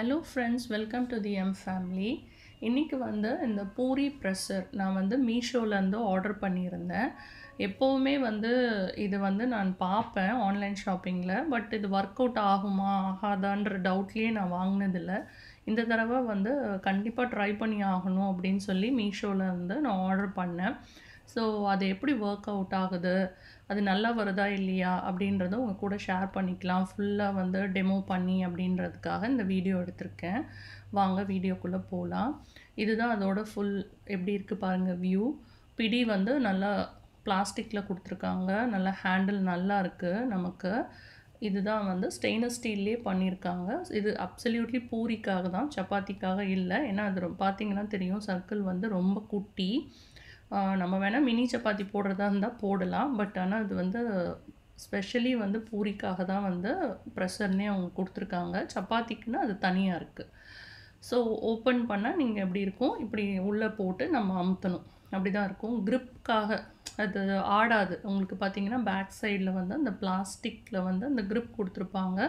hello friends welcome to the M family இன்றைக்கி வந்து இந்த பூரி ப்ரெஷர் நான் வந்து மீஷோலேருந்து ஆர்டர் பண்ணியிருந்தேன் எப்போவுமே வந்து இது வந்து நான் பார்ப்பேன் ஆன்லைன் ஷாப்பிங்கில் பட் இது ஒர்க் அவுட் ஆகுமா ஆகாதான்ற டவுட்லேயே நான் வாங்கினதில்லை இந்த தடவை வந்து கண்டிப்பாக ட்ரை பண்ணி ஆகணும் அப்படின்னு சொல்லி மீஷோவில் நான் ஆர்டர் பண்ணேன் ஸோ அது எப்படி ஒர்க் அவுட் ஆகுது அது நல்லா வருதா இல்லையா அப்படின்றத உங்கள் கூட ஷேர் பண்ணிக்கலாம் ஃபுல்லாக வந்து டெமோ பண்ணி அப்படின்றதுக்காக இந்த வீடியோ எடுத்திருக்கேன் வாங்க வீடியோக்குள்ளே போகலாம் இதுதான் அதோட ஃபுல் எப்படி இருக்குது பாருங்கள் வியூ பிடி வந்து நல்லா பிளாஸ்டிக்கில் கொடுத்துருக்காங்க நல்லா ஹேண்டில் நல்லா இருக்குது நமக்கு இதுதான் வந்து ஸ்டெயின்லெஸ் ஸ்டீல்லே பண்ணியிருக்காங்க இது அப்சல்யூட்லி பூரிக்காக தான் சப்பாத்திக்காக இல்லை ஏன்னா அது ரொம்ப பார்த்தீங்கன்னா தெரியும் சர்க்கிள் வந்து ரொம்ப குட்டி நம்ம வேணால் மினி சப்பாத்தி போடுறதா இருந்தால் போடலாம் பட் ஆனால் அது வந்து ஸ்பெஷலி வந்து பூரிக்காக தான் வந்து ப்ரெஷர்னே அவங்க கொடுத்துருக்காங்க சப்பாத்திக்குன்னா அது தனியாக இருக்குது ஸோ ஓப்பன் பண்ணால் நீங்கள் எப்படி இருக்கும் இப்படி உள்ளே போட்டு நம்ம அமுத்தணும் அப்படி தான் இருக்கும் க்ரிப்காக அது ஆடாது உங்களுக்கு பார்த்தீங்கன்னா பேக் சைடில் வந்து அந்த பிளாஸ்டிக்கில் வந்து அந்த க்ரிப் கொடுத்துருப்பாங்க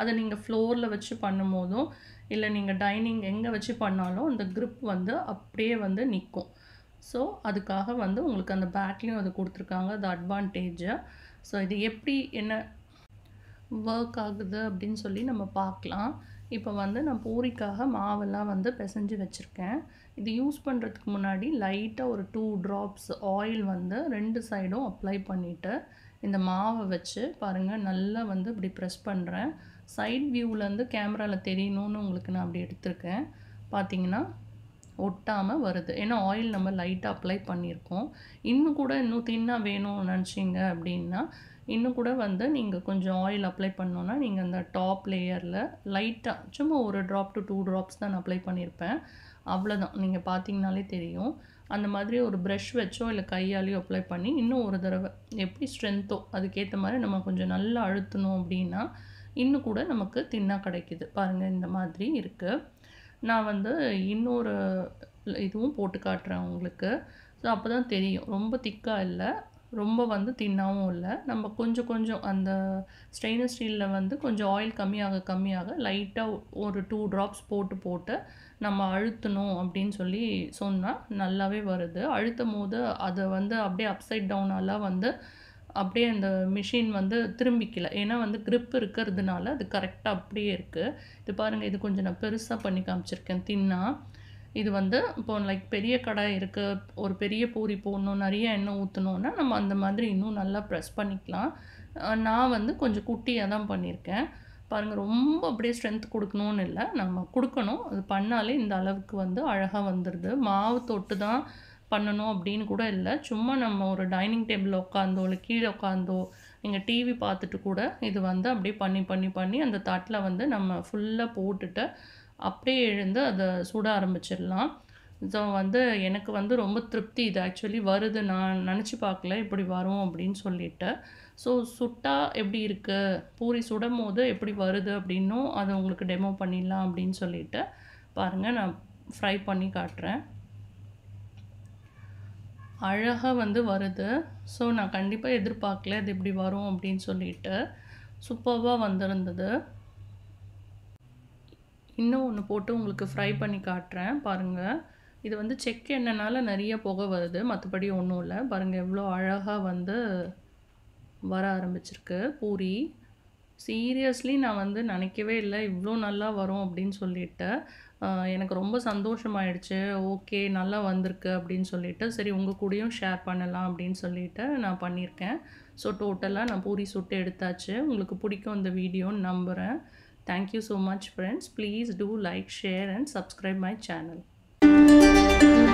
அதை நீங்கள் ஃப்ளோரில் வச்சு பண்ணும் போதும் இல்லை நீங்கள் டைனிங் எங்கே வச்சு பண்ணாலும் அந்த க்ரிப் வந்து அப்படியே வந்து நிற்கும் ஸோ அதுக்காக வந்து உங்களுக்கு அந்த பேட்லையும் அது கொடுத்துருக்காங்க அது அட்வான்டேஜை ஸோ இது எப்படி என்ன ஒர்க் ஆகுது அப்படின்னு சொல்லி நம்ம பார்க்கலாம் இப்போ வந்து நான் பூரிக்காக மாவெல்லாம் வந்து பிசைஞ்சு வச்சுருக்கேன் இது யூஸ் பண்ணுறதுக்கு முன்னாடி லைட்டாக ஒரு டூ ட்ராப்ஸ் ஆயில் வந்து ரெண்டு சைடும் அப்ளை பண்ணிவிட்டு இந்த மாவை வச்சு பாருங்கள் நல்லா வந்து இப்படி ப்ரெஸ் பண்ணுறேன் சைட் வியூவிலேருந்து கேமராவில் தெரியணும்னு உங்களுக்கு நான் அப்படி எடுத்திருக்கேன் பார்த்தீங்கன்னா ஒட்டாமல் வருது ஏன்னா ஆயில் நம்ம லைட்டாக அப்ளை பண்ணியிருக்கோம் இன்னும் கூட இன்னும் தின்னாக வேணும்னு நினச்சிங்க அப்படின்னா இன்னும் கூட வந்து நீங்கள் கொஞ்சம் ஆயில் அப்ளை பண்ணோன்னா நீங்கள் அந்த டாப் லேயரில் லைட்டாக சும்மா ஒரு ட்ராப் டு டூ ட்ராப்ஸ் தான் நான் அப்ளை பண்ணியிருப்பேன் அவ்வளோதான் நீங்கள் பார்த்தீங்கனாலே தெரியும் அந்த மாதிரி ஒரு ப்ரஷ் வச்சோ இல்லை கையாலேயோ அப்ளை பண்ணி இன்னும் ஒரு தடவை எப்படி ஸ்ட்ரென்த்தோ அதுக்கேற்ற மாதிரி நம்ம கொஞ்சம் நல்லா அழுத்தணும் அப்படின்னா இன்னும் கூட நமக்கு தின்னாக கிடைக்கிது பாருங்கள் இந்த மாதிரி இருக்குது நான் வந்து இன்னொரு இதுவும் போட்டு காட்டுறேன் உங்களுக்கு ஸோ அப்போ தான் தெரியும் ரொம்ப திக்காக இல்லை ரொம்ப வந்து தின்னாகவும் இல்லை நம்ம கொஞ்சம் கொஞ்சம் அந்த ஸ்டெயின்லெஸ் ஸ்டீலில் வந்து கொஞ்சம் ஆயில் கம்மியாக கம்மியாக லைட்டாக ஒரு டூ ட்ராப்ஸ் போட்டு போட்டு நம்ம அழுத்தணும் அப்படின்னு சொல்லி சொன்னால் நல்லாவே வருது அழுத்தும் போது அதை வந்து அப்படியே அப்சைட் டவுனாலாம் வந்து அப்படியே அந்த மிஷின் வந்து திரும்பிக்கல ஏன்னா வந்து க்ரிப் இருக்கிறதுனால அது கரெக்டாக அப்படியே இருக்குது இது பாருங்கள் இது கொஞ்சம் நான் பெருசாக பண்ணி காமிச்சிருக்கேன் தின்னா இது வந்து இப்போ லைக் பெரிய கடை இருக்குது ஒரு பெரிய பூரி போடணும் நிறைய எண்ணெய் ஊற்றணுன்னா நம்ம அந்த மாதிரி இன்னும் நல்லா ப்ரெஸ் பண்ணிக்கலாம் நான் வந்து கொஞ்சம் குட்டியாக தான் பண்ணியிருக்கேன் பாருங்கள் ரொம்ப அப்படியே ஸ்ட்ரென்த் கொடுக்கணும்னு இல்லை நம்ம கொடுக்கணும் அது பண்ணாலே இந்த அளவுக்கு வந்து அழகாக வந்துடுது மாவு தொட்டு தான் பண்ணணும் அப்படின்னு கூட இல்லை சும்மா நம்ம ஒரு டைனிங் டேபிளில் உட்காந்தோ இல்லை கீழே உட்காந்தோ நீங்கள் டிவி பார்த்துட்டு கூட இது வந்து அப்படியே பண்ணி பண்ணி பண்ணி அந்த தட்டில் வந்து நம்ம ஃபுல்லாக போட்டுட்டு அப்படியே எழுந்து அதை சுட ஆரம்பிச்சிடலாம் ஸோ வந்து எனக்கு வந்து ரொம்ப திருப்தி இது ஆக்சுவலி வருது நான் நினச்சி பார்க்கல இப்படி வரும் அப்படின்னு சொல்லிட்டு ஸோ சுட்டா எப்படி இருக்குது பூரி சுடும் போது எப்படி வருது அப்படின்னும் அதை உங்களுக்கு டெமோ பண்ணிடலாம் அப்படின்னு சொல்லிட்டு பாருங்கள் நான் ஃப்ரை பண்ணி காட்டுறேன் அழகாக வந்து வருது ஸோ நான் கண்டிப்பாக எதிர்பார்க்கல இது இப்படி வரும் அப்படின்னு சொல்லிட்டு சூப்பர்வாக வந்திருந்தது இன்னும் ஒன்று போட்டு உங்களுக்கு ஃப்ரை பண்ணி காட்டுறேன் பாருங்கள் இது வந்து செக் எண்ணெய்னால நிறைய புகை வருது மற்றபடி ஒன்றும் இல்லை பாருங்கள் எவ்வளோ அழகாக வந்து வர ஆரம்பிச்சிருக்கு பூரி சீரியஸ்லி நான் வந்து நினைக்கவே இல்லை இவ்வளோ நல்லா வரும் அப்படின்னு சொல்லிட்டு எனக்கு ரொம்ப சந்தோஷமாயிடுச்சு ஓகே நல்லா வந்திருக்கு அப்படின்னு சொல்லிட்டு சரி உங்கள் கூடயும் ஷேர் பண்ணலாம் அப்படின்னு சொல்லிட்டு நான் பண்ணியிருக்கேன் ஸோ டோட்டலாக நான் பூரி சுட்டு எடுத்தாச்சு உங்களுக்கு பிடிக்கும் இந்த வீடியோன்னு நம்புகிறேன் thank you so much friends please do like share and subscribe my channel